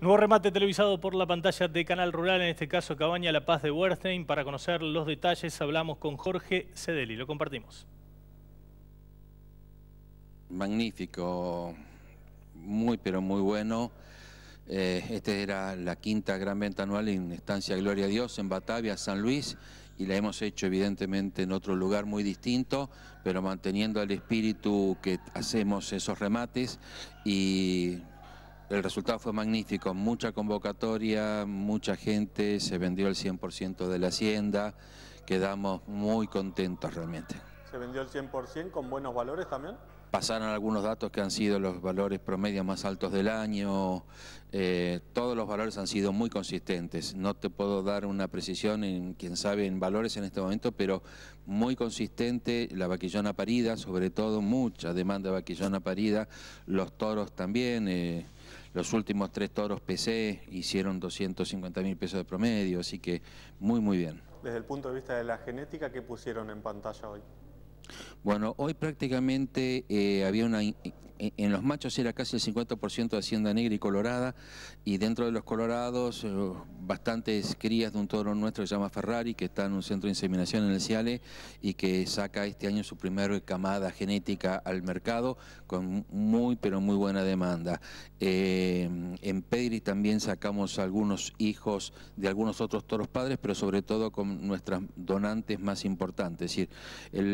Nuevo remate televisado por la pantalla de Canal Rural, en este caso Cabaña La Paz de Werstein. Para conocer los detalles hablamos con Jorge Cedeli, lo compartimos. Magnífico, muy pero muy bueno. Eh, esta era la quinta gran venta anual en Estancia Gloria a Dios, en Batavia, San Luis, y la hemos hecho evidentemente en otro lugar muy distinto, pero manteniendo el espíritu que hacemos esos remates y el resultado fue magnífico, mucha convocatoria, mucha gente, se vendió el 100% de la hacienda, quedamos muy contentos realmente se vendió el 100% con buenos valores también. Pasaron algunos datos que han sido los valores promedios más altos del año, eh, todos los valores han sido muy consistentes. No te puedo dar una precisión en, quién sabe, en valores en este momento, pero muy consistente la vaquillona parida, sobre todo mucha demanda de vaquillona parida, los toros también. Eh, los últimos tres toros PC hicieron 250 mil pesos de promedio, así que muy, muy bien. Desde el punto de vista de la genética, ¿qué pusieron en pantalla hoy? Bueno, hoy prácticamente eh, había una... En los machos era casi el 50% de hacienda negra y colorada, y dentro de los colorados, eh, bastantes crías de un toro nuestro que se llama Ferrari, que está en un centro de inseminación en el Ciale, y que saca este año su primera camada genética al mercado, con muy, pero muy buena demanda. Eh, en Pedri también sacamos algunos hijos de algunos otros toros padres, pero sobre todo con nuestras donantes más importantes. Es decir,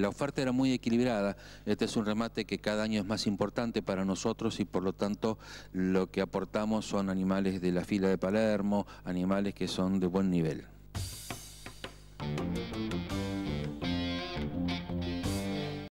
la oferta era muy equilibrada. Este es un remate que cada año es más importante para nosotros y por lo tanto lo que aportamos son animales de la fila de Palermo, animales que son de buen nivel.